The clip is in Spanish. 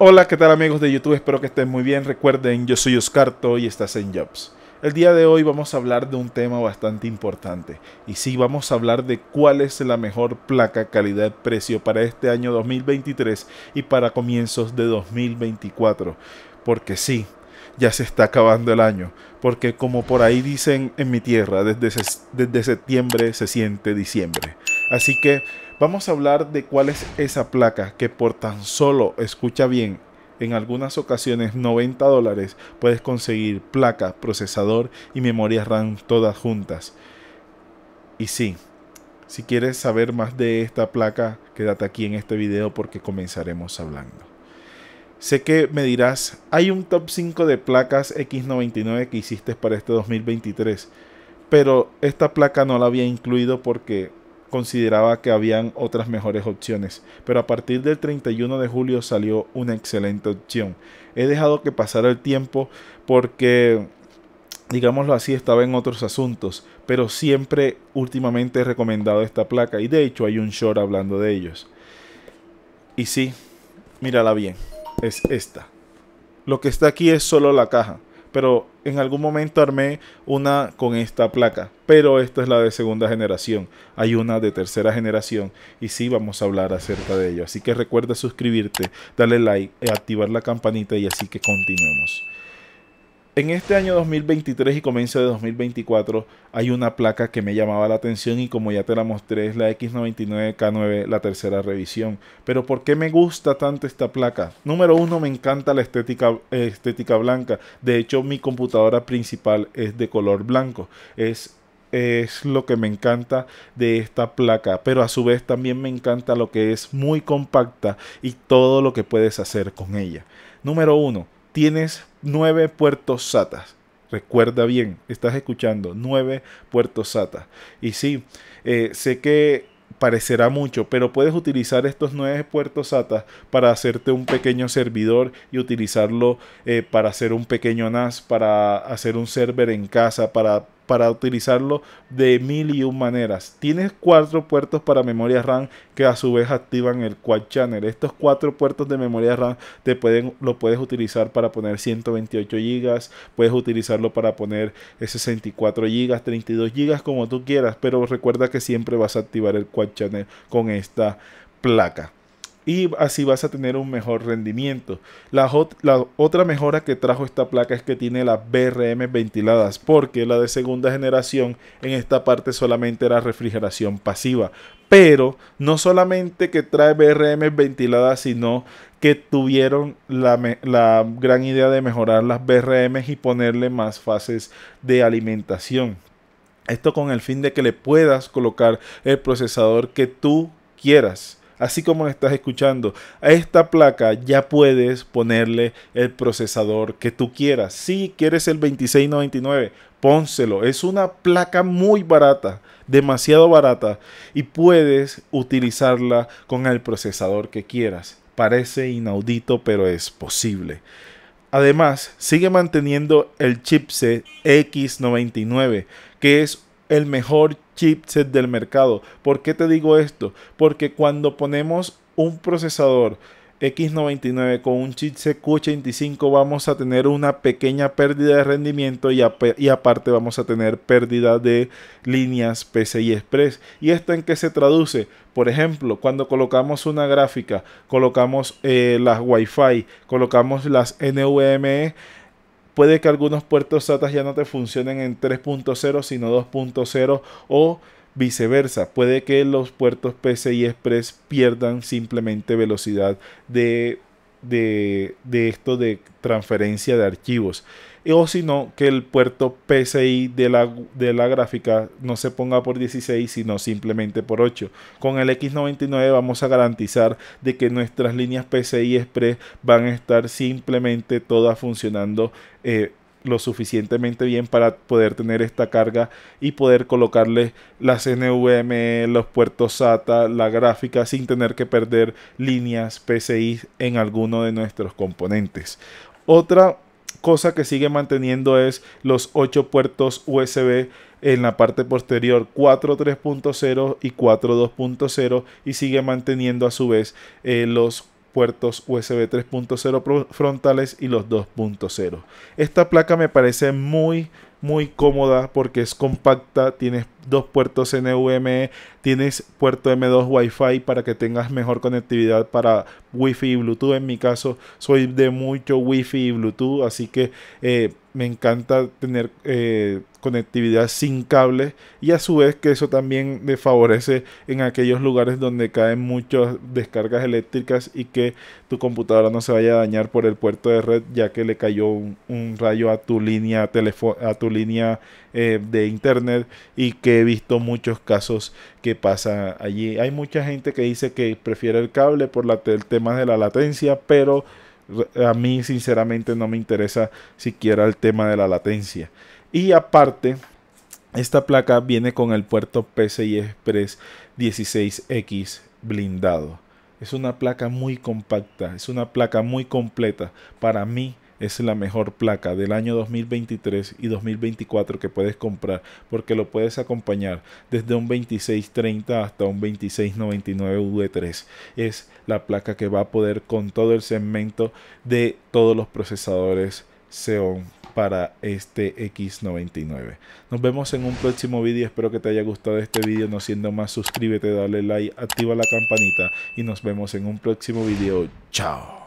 Hola, ¿qué tal amigos de YouTube? Espero que estén muy bien. Recuerden, yo soy Oscarto y estás en Jobs. El día de hoy vamos a hablar de un tema bastante importante. Y sí, vamos a hablar de cuál es la mejor placa calidad-precio para este año 2023 y para comienzos de 2024. Porque sí, ya se está acabando el año. Porque como por ahí dicen en mi tierra, desde, desde septiembre se siente diciembre. Así que vamos a hablar de cuál es esa placa que por tan solo, escucha bien, en algunas ocasiones 90 dólares puedes conseguir placa, procesador y memoria RAM todas juntas. Y sí, si quieres saber más de esta placa, quédate aquí en este video porque comenzaremos hablando. Sé que me dirás, hay un top 5 de placas X99 que hiciste para este 2023, pero esta placa no la había incluido porque consideraba que habían otras mejores opciones, pero a partir del 31 de julio salió una excelente opción. He dejado que pasara el tiempo porque, digámoslo así, estaba en otros asuntos, pero siempre últimamente he recomendado esta placa y de hecho hay un short hablando de ellos. Y sí, mírala bien, es esta. Lo que está aquí es solo la caja pero en algún momento armé una con esta placa, pero esta es la de segunda generación, hay una de tercera generación y sí vamos a hablar acerca de ello, así que recuerda suscribirte, darle like, activar la campanita y así que continuemos en este año 2023 y comienzo de 2024 hay una placa que me llamaba la atención y como ya te la mostré es la X99K9, la tercera revisión. Pero ¿por qué me gusta tanto esta placa? Número uno, me encanta la estética, eh, estética blanca. De hecho, mi computadora principal es de color blanco. Es es lo que me encanta de esta placa, pero a su vez también me encanta lo que es muy compacta y todo lo que puedes hacer con ella. Número uno, Tienes 9 puertos satas. Recuerda bien, estás escuchando, nueve puertos SATA. Y sí, eh, sé que parecerá mucho, pero puedes utilizar estos nueve puertos SATA para hacerte un pequeño servidor y utilizarlo eh, para hacer un pequeño NAS, para hacer un server en casa, para para utilizarlo de mil y un maneras. Tienes cuatro puertos para memoria RAM que a su vez activan el Quad Channel. Estos cuatro puertos de memoria RAM te pueden, lo puedes utilizar para poner 128 GB, puedes utilizarlo para poner 64 GB, 32 GB, como tú quieras, pero recuerda que siempre vas a activar el Quad Channel con esta placa y así vas a tener un mejor rendimiento. La, otra mejora que trajo esta placa es que tiene las BRM ventiladas, porque la de segunda generación en esta parte solamente era refrigeración pasiva. Pero no solamente que trae BRM ventiladas, sino que tuvieron la, la gran idea de mejorar las BRM y ponerle más fases de alimentación. Esto con el fin de que le puedas colocar el procesador que tú quieras así como estás escuchando, a esta placa ya puedes ponerle el procesador que tú quieras. Si quieres el 2699, pónselo. Es una placa muy barata, demasiado barata, y puedes utilizarla con el procesador que quieras. Parece inaudito, pero es posible. Además, sigue manteniendo el chipset X99, que es el mejor chipset del mercado. ¿Por qué te digo esto? Porque cuando ponemos un procesador X99 con un chipset Q85 vamos a tener una pequeña pérdida de rendimiento y, y, aparte vamos a tener pérdida de líneas PCI Express. ¿Y esto en qué se traduce? Por ejemplo, cuando colocamos una gráfica, colocamos eh, las Wi-Fi, colocamos las NVMe, Puede que algunos puertos SATA ya no te funcionen en 3.0 sino 2.0 o viceversa. Puede que los puertos PCI Express pierdan simplemente velocidad de de, esto de transferencia de archivos o si no, que el puerto PCI de la, de la, gráfica no se ponga por 16, sino simplemente por 8. Con el X99 vamos a garantizar de que nuestras líneas PCI Express van a estar simplemente todas funcionando eh, lo suficientemente bien para poder tener esta carga y poder colocarle las NVMe, los puertos SATA, la gráfica sin tener que perder líneas PCI en alguno de nuestros componentes. Otra cosa que sigue manteniendo es los 8 puertos USB en la parte posterior 4.3.0 3.0 y 4 2.0 y sigue manteniendo a su vez eh, los puertos USB 3.0 frontales y los 2.0. Esta placa me parece muy muy cómoda porque es compacta, tiene dos puertos NVMe, tienes puerto M2 Wi-Fi para que tengas mejor conectividad para Wi-Fi y Bluetooth. En mi caso, soy de mucho Wi-Fi y Bluetooth, así que eh, me encanta tener eh, conectividad sin cables y a su vez que eso también me favorece en aquellos lugares donde caen muchas descargas eléctricas y que tu computadora no se vaya a dañar por el puerto de red ya que le cayó un, rayo a tu línea, a tu línea eh, de internet y que he visto muchos casos que pasa allí. Hay mucha gente que dice que prefiere el cable por el tema de la latencia, pero a mí sinceramente no me interesa siquiera el tema de la latencia. Y aparte, esta placa viene con el puerto PCI Express 16X blindado. Es una placa muy compacta, es una placa muy completa. Para mí es la mejor placa del año 2023 y 2024 que puedes comprar porque lo puedes acompañar desde un 2630 hasta un 2699 V3. Es la placa que va a poder con todo el segmento de todos los procesadores Xeon para este X99. Nos vemos en un próximo vídeo. Espero que te haya gustado este vídeo. No siendo más, suscríbete, dale like, activa la campanita y nos vemos en un próximo vídeo. Chao.